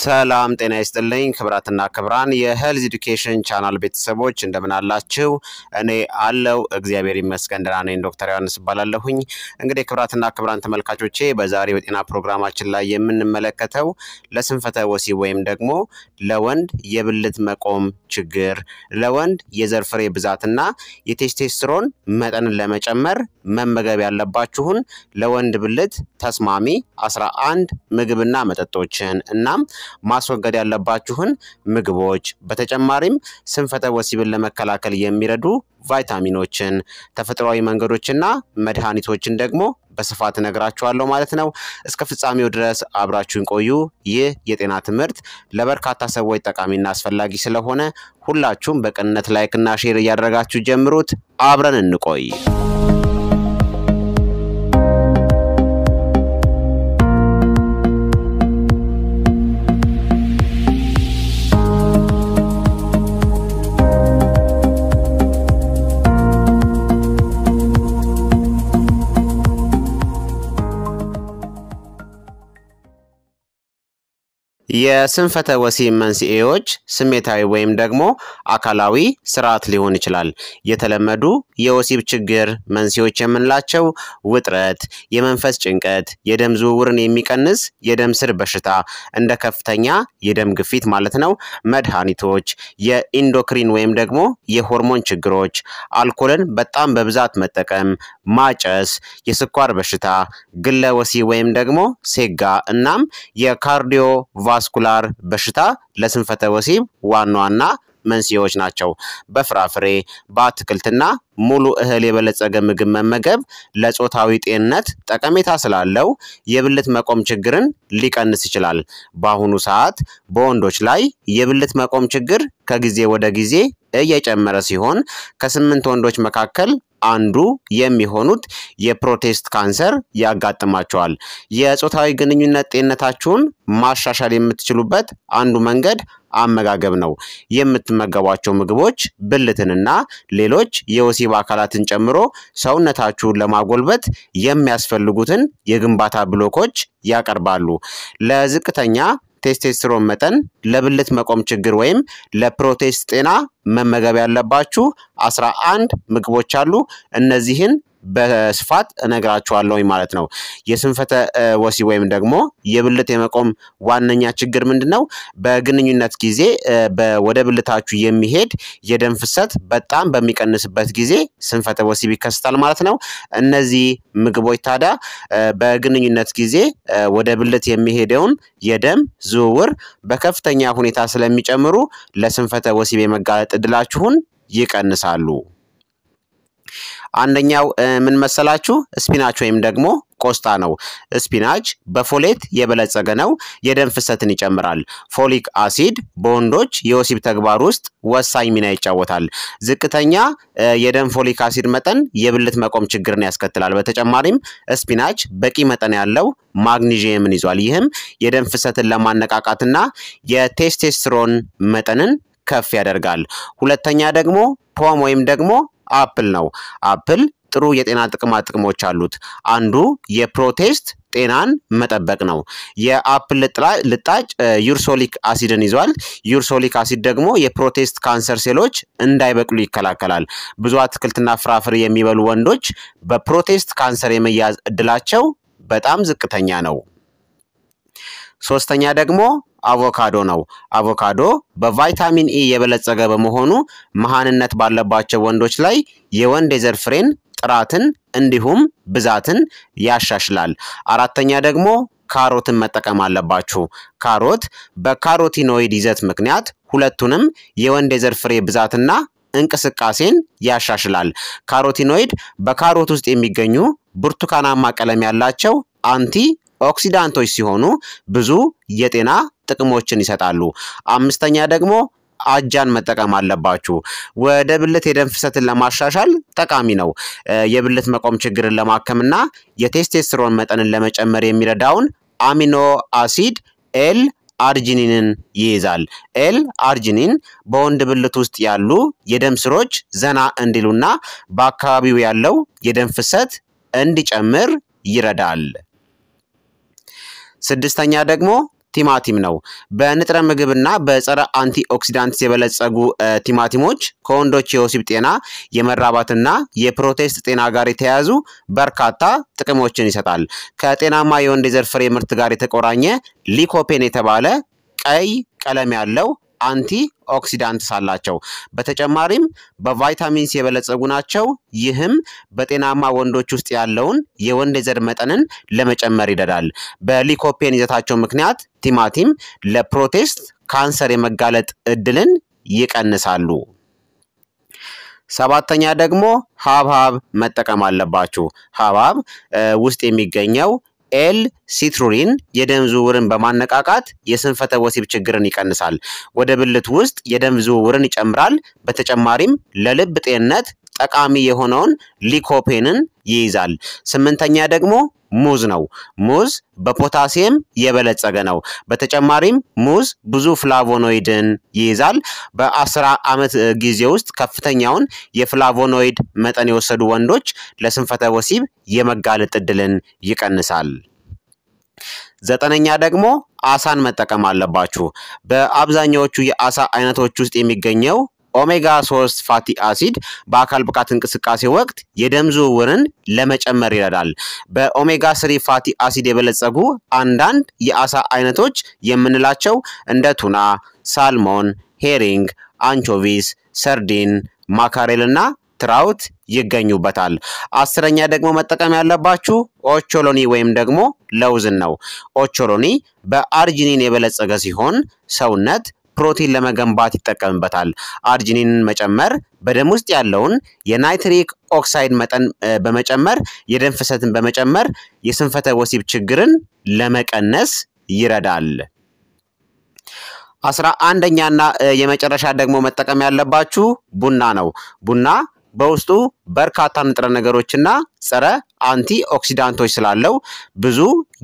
ሰላም ጤና ይስጥልኝ ክብራትና ክብራን የሄልዝ ኤዱኬሽን ቻናል ቤተሰቦች እንደምን አላችሁ? እኔ አለው እግዚአብሔር ይመስገን ደህና ነኝ። ዶክተር ዮሐንስ እባላለሁኝ። እንግዲህ ክብራትና ክብራን ተመልካቾቼ በዛሬው የጤና ፕሮግራማችን ላይ የምንመለከተው ለስንፈተ ወሲብ ወይም ደግሞ ለወንድ የብልት መቆም ችግር፣ ለወንድ የዘር ፍሬ ብዛትና የቴስቴስትሮን መጠንን ለመጨመር መመገብ ያለባችሁን ለወንድ ብልት ተስማሚ 11 ምግብና መጠጦችን እናም ማስወገድ ያለባችሁን ምግቦች፣ በተጨማሪም ስንፈተ ወሲብን ለመከላከል የሚረዱ ቫይታሚኖችን፣ ተፈጥሯዊ መንገዶችና መድኃኒቶችን ደግሞ በስፋት እነግራችኋለሁ ማለት ነው። እስከ ፍጻሜው ድረስ አብራችሁን ቆዩ። ይህ የጤና ትምህርት ለበርካታ ሰዎች ጠቃሚና አስፈላጊ ስለሆነ ሁላችሁም በቅንነት ላይክና ሼር እያደረጋችሁ ጀምሩት። አብረን እንቆይ። የስንፈተ ወሲብ መንስኤዎች ስሜታዊ ወይም ደግሞ አካላዊ ስርዓት ሊሆን ይችላል። የተለመዱ የወሲብ ችግር መንስኤዎች የምንላቸው ውጥረት፣ የመንፈስ ጭንቀት፣ የደም ዝውውርን የሚቀንስ የደም ስር በሽታ እንደ ከፍተኛ የደም ግፊት ማለት ነው፣ መድኃኒቶች፣ የኢንዶክሪን ወይም ደግሞ የሆርሞን ችግሮች፣ አልኮልን በጣም በብዛት መጠቀም፣ ማጨስ፣ የስኳር በሽታ፣ ግለ ወሲብ ወይም ደግሞ ሴጋ እናም የካርዲዮ ቫስኩላር በሽታ ለስንፈተ ወሲብ ዋና ዋና መንስኤዎች ናቸው። በፍራፍሬ በአትክልትና ሙሉ እህል የበለጸገ ምግብ መመገብ ለጾታዊ ጤንነት ጠቀሜታ ስላለው የብልት መቆም ችግርን ሊቀንስ ይችላል። በአሁኑ ሰዓት በወንዶች ላይ የብልት መቆም ችግር ከጊዜ ወደ ጊዜ እየጨመረ ሲሆን ከስምንት ወንዶች መካከል አንዱ የሚሆኑት የፕሮቴስት ካንሰር ያጋጥማቸዋል። የጾታዊ ግንኙነት ጤንነታችሁን ማሻሻል የምትችሉበት አንዱ መንገድ አመጋገብ ነው። የምትመገቧቸው ምግቦች ብልትንና ሌሎች የወሲብ አካላትን ጨምሮ ሰውነታችሁን ለማጎልበት የሚያስፈልጉትን የግንባታ ብሎኮች ያቀርባሉ። ለዝቅተኛ ቴስቴስትሮን መጠን ለብልት መቆም ችግር ወይም ለፕሮቴስት ጤና መመገብ ያለባችሁ 11 ምግቦች አሉ። እነዚህን በስፋት እነግራችኋለሁኝ ማለት ነው። የስንፈተ ወሲብ ወይም ደግሞ የብልት የመቆም ዋነኛ ችግር ምንድን ነው? በግንኙነት ጊዜ ወደ ብልታችሁ የሚሄድ የደም ፍሰት በጣም በሚቀንስበት ጊዜ ስንፈተ ወሲብ ይከሰታል ማለት ነው። እነዚህ ምግቦች ታዲያ በግንኙነት ጊዜ ወደ ብልት የሚሄደውን የደም ዝውውር በከፍተኛ ሁኔታ ስለሚጨምሩ ለስንፈተ ወሲብ የመጋለጥ እድላችሁን ይቀንሳሉ። አንደኛው ምን መሰላችሁ? ስፒናች ወይም ደግሞ ቆስጣ ነው። ስፒናች በፎሌት የበለጸገ ነው፣ የደም ፍሰትን ይጨምራል። ፎሊክ አሲድ በወንዶች የወሲብ ተግባር ውስጥ ወሳኝ ሚና ይጫወታል። ዝቅተኛ የደም ፎሊክ አሲድ መጠን የብልት መቆም ችግርን ያስከትላል። በተጨማሪም ስፒናች በቂ መጠን ያለው ማግኒዥየምን ይዟል። ይህም የደም ፍሰትን ለማነቃቃትና የቴስቴስትሮን መጠንን ከፍ ያደርጋል። ሁለተኛ ደግሞ ፖም ወይም ደግሞ አፕል ነው። አፕል ጥሩ የጤና ጥቅማ ጥቅሞች አሉት። አንዱ የፕሮቴስት ጤናን መጠበቅ ነው። የአፕል ልጣጭ ዩርሶሊክ አሲድን ይዟል። ዩርሶሊክ አሲድ ደግሞ የፕሮቴስት ካንሰር ሴሎች እንዳይበቅሉ ይከላከላል። ብዙ አትክልትና ፍራፍሬ የሚበሉ ወንዶች በፕሮቴስት ካንሰር የመያዝ እድላቸው በጣም ዝቅተኛ ነው። ሶስተኛ ደግሞ አቮካዶ ነው። አቮካዶ በቫይታሚን ኢ የበለጸገ በመሆኑ መሃንነት ባለባቸው ወንዶች ላይ የወንድ የዘር ፍሬን ጥራትን እንዲሁም ብዛትን ያሻሽላል። አራተኛ ደግሞ ካሮትን መጠቀም አለባችሁ። ካሮት በካሮቲኖይድ ይዘት ምክንያት ሁለቱንም የወንድ የዘር ፍሬ ብዛትና እንቅስቃሴን ያሻሽላል። ካሮቲኖይድ በካሮት ውስጥ የሚገኙ ብርቱካናማ ቀለም ያላቸው አንቲ ኦክሲዳንቶች ሲሆኑ ብዙ የጤና ጥቅሞችን ይሰጣሉ። አምስተኛ ደግሞ አጃን መጠቀም አለባችሁ። ወደ ብልት የደም ፍሰትን ለማሻሻል ጠቃሚ ነው። የብልት መቆም ችግርን ለማከምና የቴስቴስትሮን መጠንን ለመጨመር የሚረዳውን አሚኖ አሲድ ኤል አርጂኒንን ይይዛል። ኤል አርጂኒን በወንድ ብልት ውስጥ ያሉ የደም ስሮች ዘና እንዲሉና በአካባቢው ያለው የደም ፍሰት እንዲጨምር ይረዳል። ስድስተኛ ደግሞ ቲማቲም ነው። በንጥረ ምግብና በጸረ አንቲኦክሲዳንትስ የበለጸጉ ቲማቲሞች ከወንዶች የወሲብ ጤና የመራባትና የፕሮቴስት ጤና ጋር የተያያዙ በርካታ ጥቅሞችን ይሰጣል። ከጤናማ የወንድ የዘር ፍሬ ምርት ጋር የተቆራኘ ሊኮፔን የተባለ ቀይ ቀለም ያለው አንቲ ኦክሲዳንትስ አላቸው። በተጨማሪም በቫይታሚንስ የበለጸጉ ናቸው። ይህም በጤናማ ወንዶች ውስጥ ያለውን የወንድ የዘር መጠንን ለመጨመር ይረዳል። በሊኮፔን ይዘታቸው ምክንያት ቲማቲም ለፕሮቴስት ካንሰር የመጋለጥ እድልን ይቀንሳሉ። ሰባተኛ ደግሞ ሀብሀብ መጠቀም አለባችሁ። ሀብሀብ ውስጥ የሚገኘው ኤል ሲትሩሪን የደም ዝውውርን በማነቃቃት የስንፈተ ወሲብ ችግርን ይቀንሳል። ወደ ብልት ውስጥ የደም ዝውውርን ይጨምራል። በተጨማሪም ለልብ ጤንነት ጠቃሚ የሆነውን ሊኮፔንን ይይዛል። ስምንተኛ ደግሞ ሙዝ ነው። ሙዝ በፖታሲየም የበለጸገ ነው። በተጨማሪም ሙዝ ብዙ ፍላቮኖይድን ይይዛል። በአስራ ዓመት ጊዜ ውስጥ ከፍተኛውን የፍላቮኖይድ መጠን የወሰዱ ወንዶች ለስንፈተ ወሲብ የመጋለጥ ዕድልን ይቀንሳል። ዘጠነኛ ደግሞ አሳን መጠቀም አለባችሁ። በአብዛኛዎቹ የአሳ አይነቶች ውስጥ የሚገኘው ኦሜጋ 3 ፋቲ አሲድ በአካል ብቃት እንቅስቃሴ ወቅት የደም ዝውውርን ለመጨመር ይረዳል። በኦሜጋ 3 ፋቲ አሲድ የበለጸጉ አንዳንድ የአሳ አይነቶች የምንላቸው እንደ ቱና፣ ሳልሞን፣ ሄሪንግ፣ አንቾቪስ፣ ሰርዲን፣ ማካሬል እና ትራውት ይገኙበታል። አስረኛ ደግሞ መጠቀም ያለባችሁ ኦቾሎኒ ወይም ደግሞ ለውዝን ነው። ኦቾሎኒ በአርጂኒን የበለጸገ ሲሆን ሰውነት ፕሮቲን ለመገንባት ይጠቀምበታል። አርጅኒን መጨመር በደም ውስጥ ያለውን የናይትሪክ ኦክሳይድ መጠን በመጨመር የደም ፍሰትን በመጨመር የስንፈተ ወሲብ ችግርን ለመቀነስ ይረዳል። አስራ አንደኛና የመጨረሻ ደግሞ መጠቀም ያለባችሁ ቡና ነው። ቡና በውስጡ በርካታ ንጥረ ነገሮችና ጸረ አንቲ ኦክሲዳንቶች ስላለው ብዙ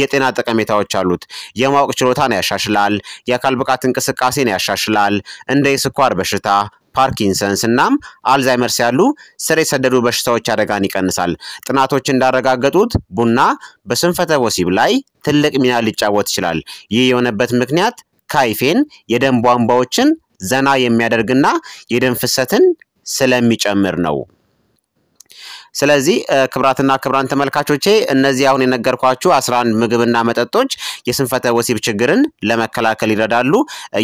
የጤና ጠቀሜታዎች አሉት። የማወቅ ችሎታን ያሻሽላል። የአካል ብቃት እንቅስቃሴን ያሻሽላል። እንደ የስኳር በሽታ ፓርኪንሰንስ እናም አልዛይመርስ ያሉ ስር የሰደዱ በሽታዎች አደጋን ይቀንሳል። ጥናቶች እንዳረጋገጡት ቡና በስንፈተ ወሲብ ላይ ትልቅ ሚና ሊጫወት ይችላል። ይህ የሆነበት ምክንያት ካይፌን የደም ቧንቧዎችን ዘና የሚያደርግና የደም ፍሰትን ስለሚጨምር ነው። ስለዚህ ክብራትና ክብራን ተመልካቾቼ እነዚህ አሁን የነገርኳችሁ 11 ምግብና መጠጦች የስንፈተ ወሲብ ችግርን ለመከላከል ይረዳሉ፣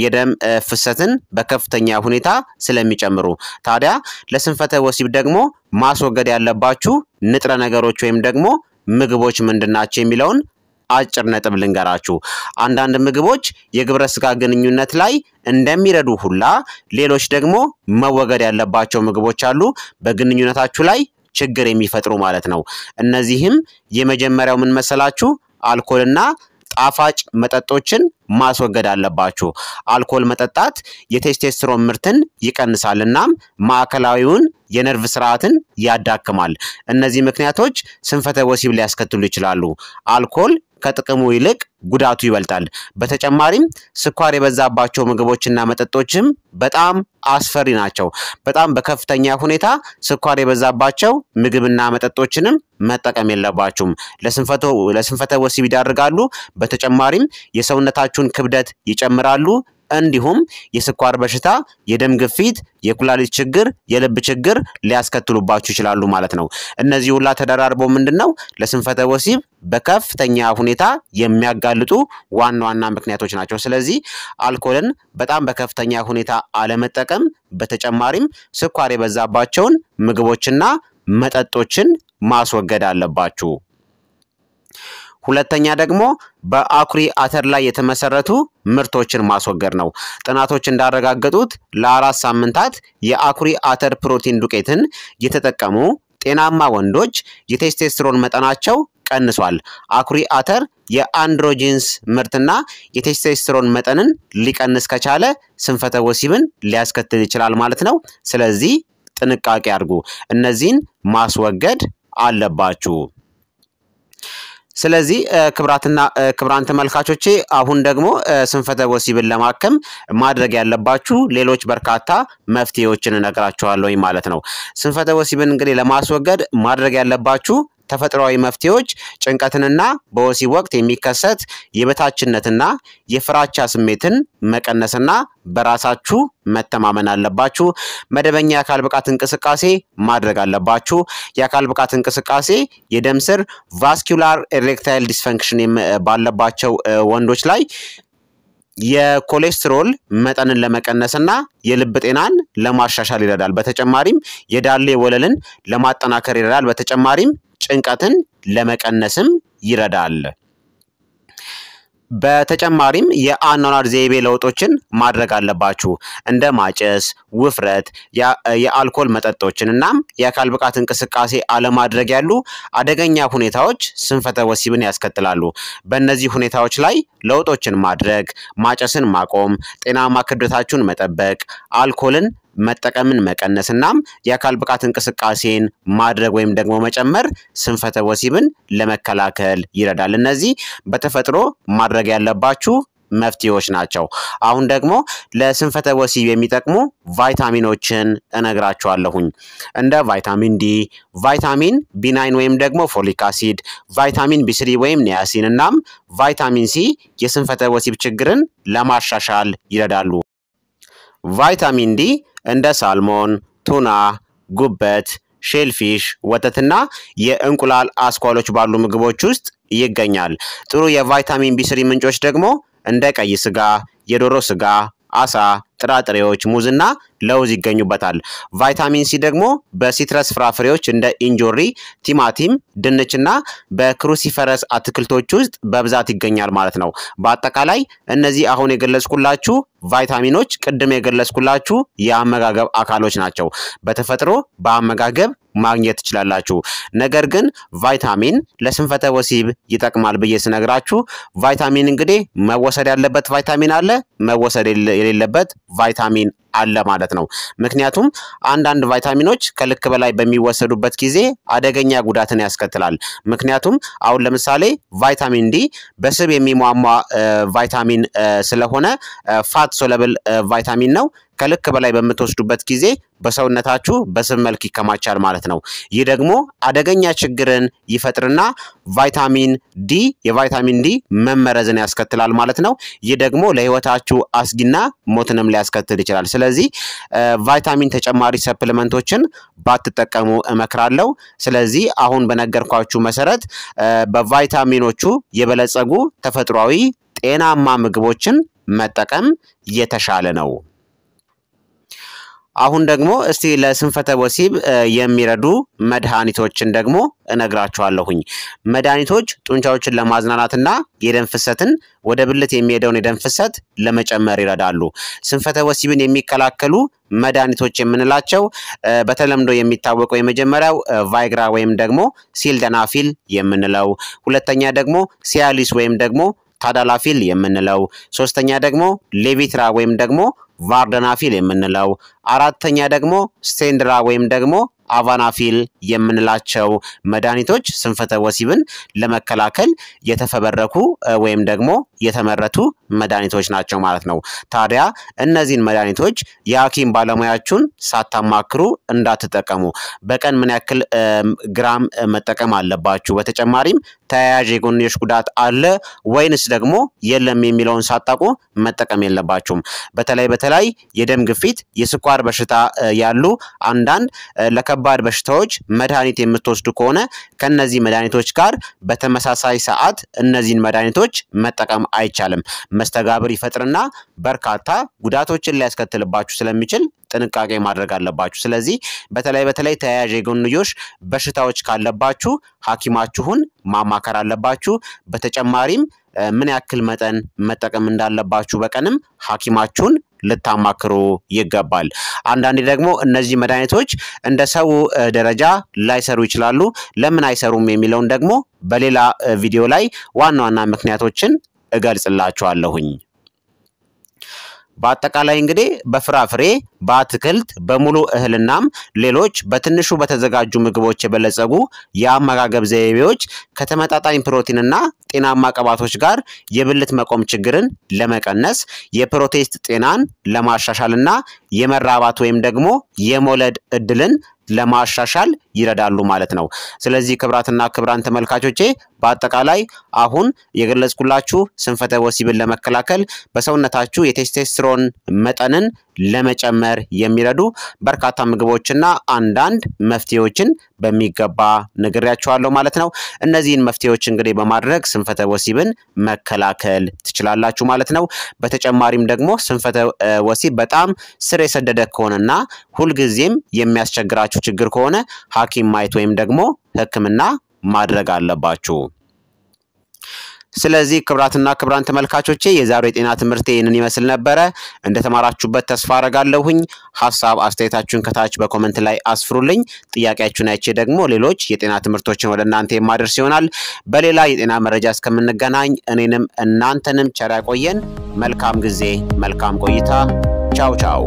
የደም ፍሰትን በከፍተኛ ሁኔታ ስለሚጨምሩ። ታዲያ ለስንፈተ ወሲብ ደግሞ ማስወገድ ያለባችሁ ንጥረ ነገሮች ወይም ደግሞ ምግቦች ምንድናቸው የሚለውን አጭር ነጥብ ልንገራችሁ። አንዳንድ ምግቦች የግብረ ስጋ ግንኙነት ላይ እንደሚረዱ ሁላ ሌሎች ደግሞ መወገድ ያለባቸው ምግቦች አሉ በግንኙነታችሁ ላይ ችግር የሚፈጥሩ ማለት ነው። እነዚህም የመጀመሪያው ምን መሰላችሁ? አልኮልና ጣፋጭ መጠጦችን ማስወገድ አለባችሁ። አልኮል መጠጣት የቴስቴስትሮን ምርትን ይቀንሳል እናም ማዕከላዊውን የነርቭ ስርዓትን ያዳክማል። እነዚህ ምክንያቶች ስንፈተ ወሲብ ሊያስከትሉ ይችላሉ። አልኮል ከጥቅሙ ይልቅ ጉዳቱ ይበልጣል። በተጨማሪም ስኳር የበዛባቸው ምግቦችና መጠጦችም በጣም አስፈሪ ናቸው። በጣም በከፍተኛ ሁኔታ ስኳር የበዛባቸው ምግብና መጠጦችንም መጠቀም የለባችሁም። ለስንፈተ ወሲብ ይዳርጋሉ። በተጨማሪም የሰውነታችሁን ክብደት ይጨምራሉ። እንዲሁም የስኳር በሽታ፣ የደም ግፊት፣ የኩላሊት ችግር፣ የልብ ችግር ሊያስከትሉባችሁ ይችላሉ ማለት ነው። እነዚህ ሁላ ተደራርቦ ምንድን ነው ለስንፈተ ወሲብ በከፍተኛ ሁኔታ የሚያጋልጡ ዋና ዋና ምክንያቶች ናቸው። ስለዚህ አልኮልን በጣም በከፍተኛ ሁኔታ አለመጠቀም፣ በተጨማሪም ስኳር የበዛባቸውን ምግቦችና መጠጦችን ማስወገድ አለባችሁ። ሁለተኛ ደግሞ በአኩሪ አተር ላይ የተመሰረቱ ምርቶችን ማስወገድ ነው። ጥናቶች እንዳረጋገጡት ለአራት ሳምንታት የአኩሪ አተር ፕሮቲን ዱቄትን የተጠቀሙ ጤናማ ወንዶች የቴስቴስትሮን መጠናቸው ቀንሷል። አኩሪ አተር የአንድሮጂንስ ምርትና የቴስቴስትሮን መጠንን ሊቀንስ ከቻለ ስንፈተ ወሲብን ሊያስከትል ይችላል ማለት ነው። ስለዚህ ጥንቃቄ አድርጉ። እነዚህን ማስወገድ አለባችሁ። ስለዚህ ክብራትና ክብራን ተመልካቾቼ አሁን ደግሞ ስንፈተ ወሲብን ለማከም ማድረግ ያለባችሁ ሌሎች በርካታ መፍትሄዎችን እነግራችኋለሁኝ ማለት ነው። ስንፈተ ወሲብን እንግዲህ ለማስወገድ ማድረግ ያለባችሁ ተፈጥሯዊ መፍትሄዎች ጭንቀትንና በወሲብ ወቅት የሚከሰት የበታችነትና የፍራቻ ስሜትን መቀነስና በራሳችሁ መተማመን አለባችሁ። መደበኛ የአካል ብቃት እንቅስቃሴ ማድረግ አለባችሁ። የአካል ብቃት እንቅስቃሴ የደም ስር ቫስኪላር ኤሬክታይል ዲስፈንክሽን ባለባቸው ወንዶች ላይ የኮሌስትሮል መጠንን ለመቀነስና የልብ ጤናን ለማሻሻል ይረዳል። በተጨማሪም የዳሌ ወለልን ለማጠናከር ይረዳል። በተጨማሪም ጭንቀትን ለመቀነስም ይረዳል። በተጨማሪም የአኗኗር ዘይቤ ለውጦችን ማድረግ አለባችሁ። እንደ ማጨስ፣ ውፍረት፣ የአልኮል መጠጦችን እናም የአካል ብቃት እንቅስቃሴ አለማድረግ ያሉ አደገኛ ሁኔታዎች ስንፈተ ወሲብን ያስከትላሉ። በእነዚህ ሁኔታዎች ላይ ለውጦችን ማድረግ፣ ማጨስን ማቆም፣ ጤናማ ክብደታችሁን መጠበቅ፣ አልኮልን መጠቀምን መቀነስ እናም የአካል ብቃት እንቅስቃሴን ማድረግ ወይም ደግሞ መጨመር ስንፈተ ወሲብን ለመከላከል ይረዳል። እነዚህ በተፈጥሮ ማድረግ ያለባችሁ መፍትሄዎች ናቸው። አሁን ደግሞ ለስንፈተ ወሲብ የሚጠቅሙ ቫይታሚኖችን እነግራችኋለሁኝ። እንደ ቫይታሚን ዲ፣ ቫይታሚን ቢናይን ወይም ደግሞ ፎሊክ አሲድ፣ ቫይታሚን ቢስሪ ወይም ኒያሲን እናም ቫይታሚን ሲ የስንፈተ ወሲብ ችግርን ለማሻሻል ይረዳሉ። ቫይታሚን ዲ እንደ ሳልሞን፣ ቱና፣ ጉበት፣ ሼልፊሽ፣ ወተትና የእንቁላል አስኳሎች ባሉ ምግቦች ውስጥ ይገኛል። ጥሩ የቫይታሚን ቢ ምንጮች ደግሞ እንደ ቀይ ስጋ፣ የዶሮ ስጋ፣ አሳ፣ ጥራጥሬዎች፣ ሙዝና ለውዝ ይገኙበታል። ቫይታሚን ሲ ደግሞ በሲትረስ ፍራፍሬዎች እንደ ኢንጆሪ፣ ቲማቲም፣ ድንችና በክሩሲፈረስ አትክልቶች ውስጥ በብዛት ይገኛል ማለት ነው። በአጠቃላይ እነዚህ አሁን የገለጽኩላችሁ ቫይታሚኖች ቅድም የገለጽኩላችሁ የአመጋገብ አካሎች ናቸው። በተፈጥሮ በአመጋገብ ማግኘት ትችላላችሁ። ነገር ግን ቫይታሚን ለስንፈተ ወሲብ ይጠቅማል ብዬ ስነግራችሁ ቫይታሚን እንግዲህ መወሰድ ያለበት ቫይታሚን አለ፣ መወሰድ የሌለበት ቫይታሚን አለ ማለት ነው። ምክንያቱም አንዳንድ ቫይታሚኖች ከልክ በላይ በሚወሰዱበት ጊዜ አደገኛ ጉዳትን ያስከትላል። ምክንያቱም አሁን ለምሳሌ ቫይታሚን ዲ በስብ የሚሟሟ ቫይታሚን ስለሆነ ፋት ሶለብል ቫይታሚን ነው። ከልክ በላይ በምትወስዱበት ጊዜ በሰውነታችሁ በስብ መልክ ይከማቻል ማለት ነው። ይህ ደግሞ አደገኛ ችግርን ይፈጥርና ቫይታሚን ዲ የቫይታሚን ዲ መመረዝን ያስከትላል ማለት ነው። ይህ ደግሞ ለህይወታችሁ አስጊና ሞትንም ሊያስከትል ይችላል። ስለዚህ ቫይታሚን ተጨማሪ ሰፕሊመንቶችን ባትጠቀሙ እመክራለሁ። ስለዚህ አሁን በነገርኳችሁ መሰረት በቫይታሚኖቹ የበለጸጉ ተፈጥሯዊ ጤናማ ምግቦችን መጠቀም የተሻለ ነው። አሁን ደግሞ እስቲ ለስንፈተ ወሲብ የሚረዱ መድኃኒቶችን ደግሞ እነግራችኋለሁኝ። መድኃኒቶች ጡንቻዎችን ለማዝናናትና የደም ፍሰትን ወደ ብልት የሚሄደውን የደም ፍሰት ለመጨመር ይረዳሉ። ስንፈተ ወሲብን የሚከላከሉ መድኃኒቶች የምንላቸው በተለምዶ የሚታወቀው የመጀመሪያው ቫይግራ ወይም ደግሞ ሲልደናፊል የምንለው፣ ሁለተኛ ደግሞ ሲያሊስ ወይም ደግሞ ታዳላፊል የምንለው፣ ሶስተኛ ደግሞ ሌቪትራ ወይም ደግሞ ቫርደናፊል የምንለው አራተኛ ደግሞ ስቴንድራ ወይም ደግሞ አቫናፊል የምንላቸው መድኃኒቶች ስንፈተ ወሲብን ለመከላከል የተፈበረኩ ወይም ደግሞ የተመረቱ መድኃኒቶች ናቸው ማለት ነው። ታዲያ እነዚህን መድኃኒቶች የሐኪም ባለሙያችሁን ሳታማክሩ እንዳትጠቀሙ። በቀን ምን ያክል ግራም መጠቀም አለባችሁ? በተጨማሪም ተያያዥ የጎንዮሽ ጉዳት አለ ወይንስ ደግሞ የለም የሚለውን ሳታውቁ መጠቀም የለባችሁም። በተለይ በተለይ የደም ግፊት፣ የስኳር በሽታ ያሉ አንዳንድ ለከ ለከባድ በሽታዎች መድኃኒት የምትወስዱ ከሆነ ከነዚህ መድኃኒቶች ጋር በተመሳሳይ ሰዓት እነዚህን መድኃኒቶች መጠቀም አይቻልም። መስተጋብር ይፈጥርና በርካታ ጉዳቶችን ሊያስከትልባችሁ ስለሚችል ጥንቃቄ ማድረግ አለባችሁ። ስለዚህ በተለይ በተለይ ተያያዥ የጎንዮሽ በሽታዎች ካለባችሁ ሐኪማችሁን ማማከር አለባችሁ። በተጨማሪም ምን ያክል መጠን መጠቀም እንዳለባችሁ በቀንም ሐኪማችሁን ልታማክሩ ይገባል። አንዳንዴ ደግሞ እነዚህ መድኃኒቶች እንደ ሰው ደረጃ ላይሰሩ ይችላሉ። ለምን አይሰሩም የሚለውን ደግሞ በሌላ ቪዲዮ ላይ ዋና ዋና ምክንያቶችን እገልጽላችኋለሁኝ። በአጠቃላይ እንግዲህ በፍራፍሬ በአትክልት በሙሉ እህልናም ሌሎች በትንሹ በተዘጋጁ ምግቦች የበለጸጉ የአመጋገብ ዘይቤዎች ከተመጣጣኝ ፕሮቲንና ጤናማ ቅባቶች ጋር የብልት መቆም ችግርን ለመቀነስ የፕሮቴስት ጤናን ለማሻሻልና የመራባት ወይም ደግሞ የመውለድ እድልን ለማሻሻል ይረዳሉ ማለት ነው። ስለዚህ ክብራትና ክብራን ተመልካቾቼ በአጠቃላይ አሁን የገለጽኩላችሁ ስንፈተ ወሲብን ለመከላከል በሰውነታችሁ የቴስቴስትሮን መጠንን ለመጨመር የሚረዱ በርካታ ምግቦችና አንዳንድ መፍትሄዎችን በሚገባ ነግሬያችኋለሁ ማለት ነው። እነዚህን መፍትሄዎች እንግዲህ በማድረግ ስንፈተ ወሲብን መከላከል ትችላላችሁ ማለት ነው። በተጨማሪም ደግሞ ስንፈተ ወሲብ በጣም ስር የሰደደ ከሆነና ሁልጊዜም የሚያስቸግራችሁ ችግር ከሆነ ሐኪም ማየት ወይም ደግሞ ሕክምና ማድረግ አለባችሁ። ስለዚህ ክብራትና ክብራን ተመልካቾቼ የዛሬው የጤና ትምህርት ይህንን ይመስል ነበረ። እንደተማራችሁበት ተስፋ አረጋለሁኝ። ሀሳብ አስተያየታችሁን ከታች በኮመንት ላይ አስፍሩልኝ። ጥያቄያችሁን አይቼ ደግሞ ሌሎች የጤና ትምህርቶችን ወደ እናንተ የማደርስ ይሆናል። በሌላ የጤና መረጃ እስከምንገናኝ እኔንም እናንተንም ቸር ያቆየን። መልካም ጊዜ፣ መልካም ቆይታ። ቻው ቻው።